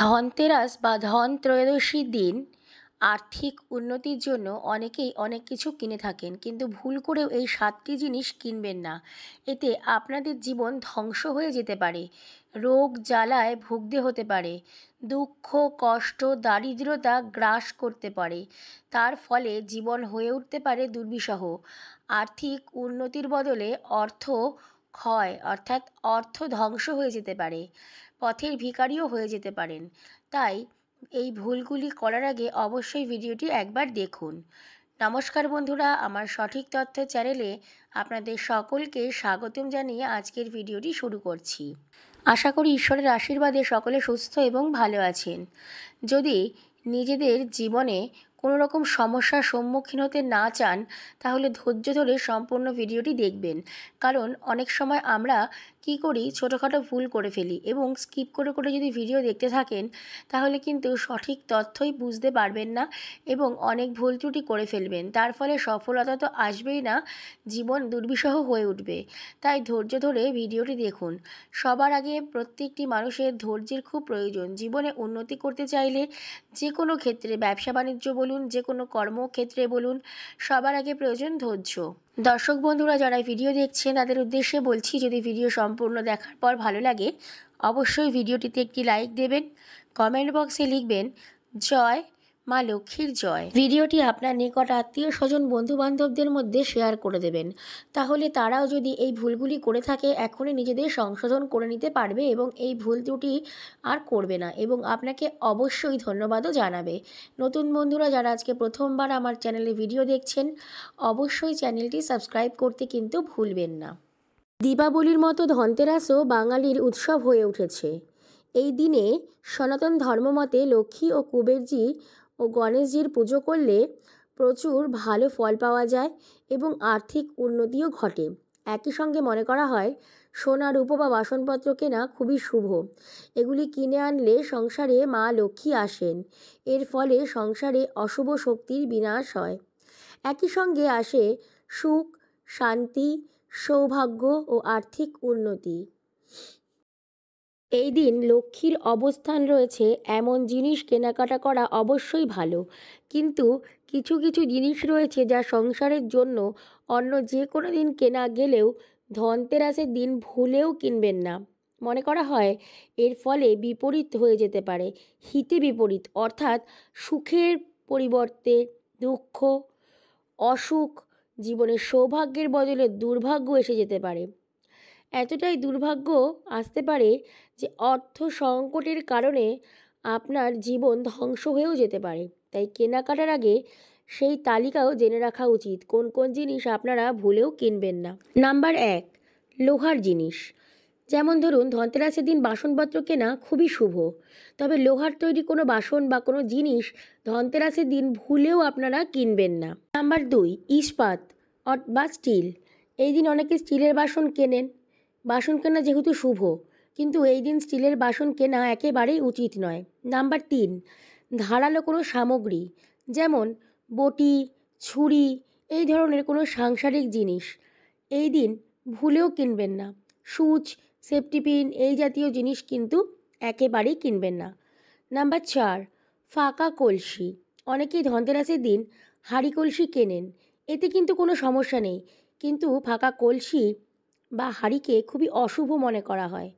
ধনতেরাস বা ধন ত্রয়োদশীর দিন আর্থিক উন্নতির জন্য অনেকেই অনেক কিছু কিনে থাকেন কিন্তু ভুল করেও এই সাতটি জিনিস কিনবেন না এতে আপনাদের জীবন ধ্বংস হয়ে যেতে পারে রোগ জ্বালায় ভুগতে হতে পারে দুঃখ কষ্ট দারিদ্রতা গ্রাস করতে পারে তার ফলে জীবন হয়ে উঠতে পারে দুর্বিষহ আর্থিক উন্নতির বদলে অর্থ ক্ষয় অর্থাৎ অর্থ ধ্বংস হয়ে যেতে পারে পথের ভিকারিও হয়ে যেতে পারেন তাই এই ভুলগুলি করার আগে অবশ্যই ভিডিওটি একবার দেখুন নমস্কার বন্ধুরা আমার সঠিক তথ্য চ্যানেলে আপনাদের সকলকে স্বাগতম জানিয়ে আজকের ভিডিওটি শুরু করছি আশা করি ঈশ্বরের আশীর্বাদে সকলে সুস্থ এবং ভালো আছেন যদি নিজেদের জীবনে কোনো রকম সমস্যার সম্মুখীন হতে না চান তাহলে ধৈর্য ধরে সম্পূর্ণ ভিডিওটি দেখবেন কারণ অনেক সময় আমরা কি করি ছোটোখাটো ভুল করে ফেলি এবং স্কিপ করে করে যদি ভিডিও দেখতে থাকেন তাহলে কিন্তু সঠিক তথ্যই বুঝতে পারবেন না এবং অনেক ভুল ত্রুটি করে ফেলবেন তার ফলে সফলতা তো আসবেই না জীবন দুর্বিষহ হয়ে উঠবে তাই ধৈর্য ধরে ভিডিওটি দেখুন সবার আগে প্রত্যেকটি মানুষের ধৈর্যের খুব প্রয়োজন জীবনে উন্নতি করতে চাইলে যে কোনো ক্ষেত্রে ব্যবসা বাণিজ্য বলুন যে কোনো কর্মক্ষেত্রে বলুন সবার আগে প্রয়োজন ধৈর্য দর্শক বন্ধুরা যারা ভিডিও দেখছে তাদের উদ্দেশ্যে বলছি যদি ভিডিও সম্পূর্ণ দেখার পর ভালো লাগে অবশ্যই ভিডিওটিতে একটি লাইক দেবেন কমেন্ট বক্সে লিখবেন জয় মা লক্ষ্মীর জয় ভিডিওটি আপনার নিকট আত্মীয় স্বজন বন্ধু বান্ধবদের মধ্যে শেয়ার করে দেবেন তাহলে তারাও যদি এই ভুলগুলি করে থাকে এখনই নিজেদের সংশোধন করে নিতে পারবে এবং এই ভুল ত্রুটি আর করবে না এবং আপনাকে অবশ্যই ধন্যবাদও জানাবে নতুন বন্ধুরা যারা আজকে প্রথমবার আমার চ্যানেলে ভিডিও দেখছেন অবশ্যই চ্যানেলটি সাবস্ক্রাইব করতে কিন্তু ভুলবেন না দীপাবলির মতো ধনতেরাসও বাঙালির উৎসব হয়ে উঠেছে এই দিনে সনাতন ধর্মমতে লক্ষ্মী ও কুবেরজি ও গণেশজির পুজো করলে প্রচুর ভালো ফল পাওয়া যায় এবং আর্থিক উন্নতিও ঘটে একই সঙ্গে মনে করা হয় সোনা রূপো বা বাসনপত্র কেনা খুবই শুভ এগুলি কিনে আনলে সংসারে মা লক্ষ্মী আসেন এর ফলে সংসারে অশুভ শক্তির বিনাশ হয় একই সঙ্গে আসে সুখ শান্তি সৌভাগ্য ও আর্থিক উন্নতি এই দিন লক্ষ্মীর অবস্থান রয়েছে এমন জিনিস কেনাকাটা করা অবশ্যই ভালো কিন্তু কিছু কিছু জিনিস রয়েছে যা সংসারের জন্য অন্য যে কোনো দিন কেনা গেলেও ধনতেরাসের দিন ভুলেও কিনবেন না মনে করা হয় এর ফলে বিপরীত হয়ে যেতে পারে হিতে বিপরীত অর্থাৎ সুখের পরিবর্তে দুঃখ অসুখ জীবনের সৌভাগ্যের বদলে দুর্ভাগ্য এসে যেতে পারে এতটাই দুর্ভাগ্য আসতে পারে যে অর্থ সংকটের কারণে আপনার জীবন ধ্বংস হয়েও যেতে পারে তাই কেনাকাটার আগে সেই তালিকাও জেনে রাখা উচিত কোন কোন জিনিস আপনারা ভুলেও কিনবেন না নাম্বার এক লোহার জিনিস যেমন ধরুন ধনতেরাসের দিন বাসনপত্র কেনা খুবই শুভ তবে লোহার তৈরি কোনো বাসন বা কোনো জিনিস ধনতেরাসের দিন ভুলেও আপনারা কিনবেন না নাম্বার দুই ইস্পাত বা স্টিল এই দিন অনেকে স্টিলের বাসন কেনেন বাসন কেনা যেহেতু শুভ কিন্তু এই দিন স্টিলের বাসন কেনা একেবারেই উচিত নয় নাম্বার তিন ধারালো কোনো সামগ্রী যেমন বটি ছুরি এই ধরনের কোনো সাংসারিক জিনিস এই দিন ভুলেও কিনবেন না সুচ সেফটি পিন এই জাতীয় জিনিস কিন্তু একেবারেই কিনবেন না নাম্বার চার ফাঁকা কলসি অনেকেই ধনতেরাসের দিন হাঁড়ি কলসি কেনেন এতে কিন্তু কোনো সমস্যা নেই কিন্তু ফাঁকা কলসি বা হাঁড়িকে খুবই অশুভ মনে করা হয়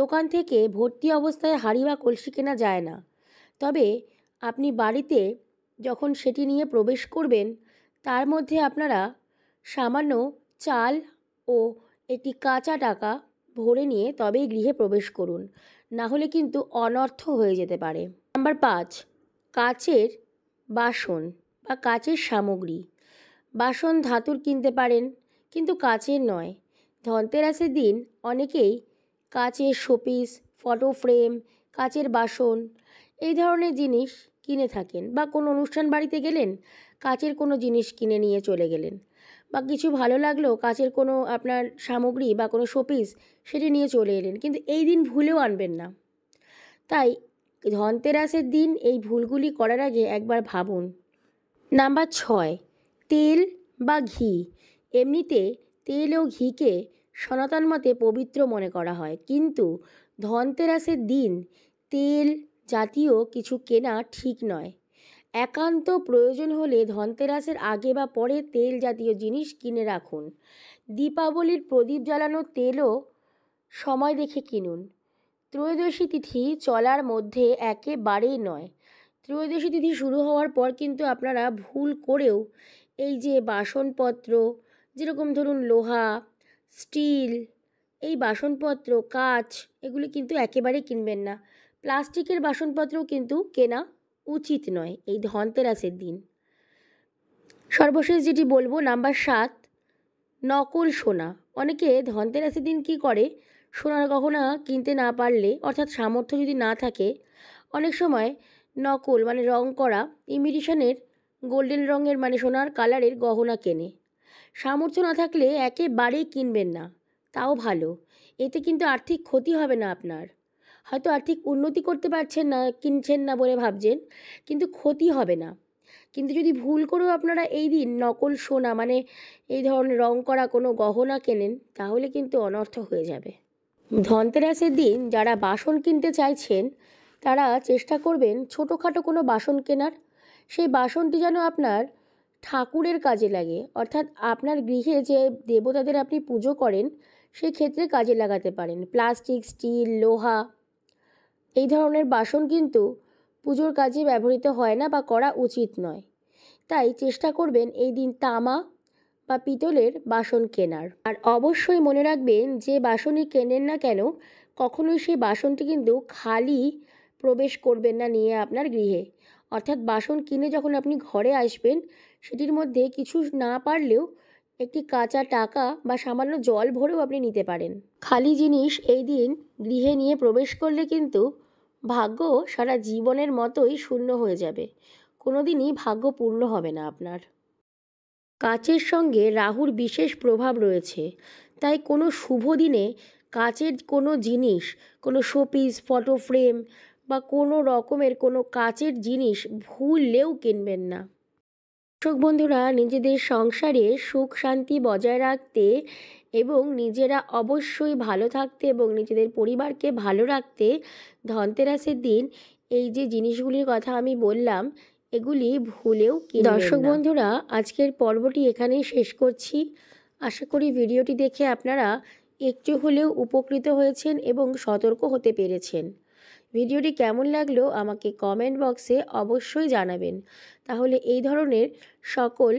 দোকান থেকে ভর্তি অবস্থায় হাঁড়ি বা কলসি কেনা যায় না তবে আপনি বাড়িতে যখন সেটি নিয়ে প্রবেশ করবেন তার মধ্যে আপনারা সামান্য চাল ও একটি কাঁচা টাকা ভরে নিয়ে তবেই গৃহে প্রবেশ করুন না হলে কিন্তু অনর্থ হয়ে যেতে পারে নাম্বার পাঁচ কাচের বাসন বা কাচের সামগ্রী বাসন ধাতুর কিনতে পারেন কিন্তু কাচের নয় ধনতেরাসের দিন অনেকেই কাচের শোপিস ফটো ফ্রেম কাচের বাসন এই ধরনের জিনিস কিনে থাকেন বা কোনো অনুষ্ঠান বাড়িতে গেলেন কাচের কোনো জিনিস কিনে নিয়ে চলে গেলেন বা কিছু ভালো লাগলো কাচের কোনো আপনার সামগ্রী বা কোনো শোপিস সেটি নিয়ে চলে এলেন কিন্তু এই দিন ভুলেও আনবেন না তাই ধনতেরাসের দিন এই ভুলগুলি করার আগে একবার ভাবুন নাম্বার ছয় তেল বা ঘি এমনিতে তেল ও ঘিকে সনাতন মতে পবিত্র মনে করা হয় কিন্তু ধনতেরাসের দিন তেল জাতীয় কিছু কেনা ঠিক নয় একান্ত প্রয়োজন হলে ধনতেরাসের আগে বা পরে তেল জাতীয় জিনিস কিনে রাখুন দীপাবলির প্রদীপ জ্বালানো তেলও সময় দেখে কিনুন ত্রয়োদশী তিথি চলার মধ্যে একেবারেই নয় ত্রয়োদশী তিথি শুরু হওয়ার পর কিন্তু আপনারা ভুল করেও এই যে বাসনপত্র যেরকম ধরুন লোহা স্টিল এই বাসনপত্র কাচ এগুলি কিন্তু একেবারে কিনবেন না প্লাস্টিকের বাসনপত্র কিন্তু কেনা উচিত নয় এই ধনতেরাসের দিন সর্বশেষ যেটি বলবো নাম্বার সাত নকল সোনা অনেকে ধনতেরাসের দিন কি করে সোনার গহনা কিনতে না পারলে অর্থাৎ সামর্থ্য যদি না থাকে অনেক সময় নকল মানে রং করা ইমিটেশনের গোল্ডেন রঙের মানে সোনার কালারের গহনা কেনে সামর্থ্য না থাকলে একেবারেই কিনবেন না তাও ভালো এতে কিন্তু আর্থিক ক্ষতি হবে না আপনার হয়তো আর্থিক উন্নতি করতে পারছেন না কিনছেন না বলে ভাবছেন কিন্তু ক্ষতি হবে না কিন্তু যদি ভুল করেও আপনারা এই দিন নকল সোনা মানে এই ধরনের রং করা কোনো গহনা কেনেন তাহলে কিন্তু অনর্থ হয়ে যাবে ধনতেরাসের দিন যারা বাসন কিনতে চাইছেন তারা চেষ্টা করবেন ছোটোখাটো কোনো বাসন কেনার সেই বাসনটি যেন আপনার ঠাকুরের কাজে লাগে অর্থাৎ আপনার গৃহে যে দেবতাদের আপনি পুজো করেন সেক্ষেত্রে কাজে লাগাতে পারেন প্লাস্টিক স্টিল লোহা এই ধরনের বাসন কিন্তু পুজোর কাজে ব্যবহৃত হয় না বা করা উচিত নয় তাই চেষ্টা করবেন এই দিন তামা বা পিতলের বাসন কেনার আর অবশ্যই মনে রাখবেন যে বাসনই কেনেন না কেন কখনোই সেই বাসনটি কিন্তু খালি প্রবেশ করবেন না নিয়ে আপনার গৃহে অর্থাৎ বাসন কিনে যখন আপনি ঘরে আসবেন সেটির মধ্যে কিছু না পারলেও একটি কাঁচা টাকা বা সামান্য জল ভরেও আপনি নিতে পারেন খালি জিনিস এই দিন গৃহে নিয়ে প্রবেশ করলে কিন্তু ভাগ্য সারা জীবনের মতোই শূন্য হয়ে যাবে কোনো দিনই ভাগ্য পূর্ণ হবে না আপনার কাচের সঙ্গে রাহুর বিশেষ প্রভাব রয়েছে তাই কোনো শুভ দিনে কাচের কোনো জিনিস কোনো শোপিস ফটো ফ্রেম বা কোনো রকমের কোনো কাচের জিনিস ভুললেও কিনবেন না দর্শক বন্ধুরা নিজেদের সংসারে সুখ শান্তি বজায় রাখতে এবং নিজেরা অবশ্যই ভালো থাকতে এবং নিজেদের পরিবারকে ভালো রাখতে ধনতেরাসের দিন এই যে জিনিসগুলির কথা আমি বললাম এগুলি ভুলেও দর্শক বন্ধুরা আজকের পর্বটি এখানেই শেষ করছি আশা করি ভিডিওটি দেখে আপনারা একটু হলেও উপকৃত হয়েছেন এবং সতর্ক হতে পেরেছেন ভিডিওটি কেমন লাগলো আমাকে কমেন্ট বক্সে অবশ্যই জানাবেন তাহলে এই ধরনের সকল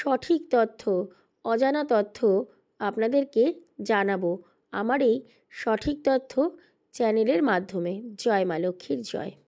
সঠিক তথ্য অজানা তথ্য আপনাদেরকে জানাবো আমার এই সঠিক তথ্য চ্যানেলের মাধ্যমে জয় মা লক্ষ্মীর জয়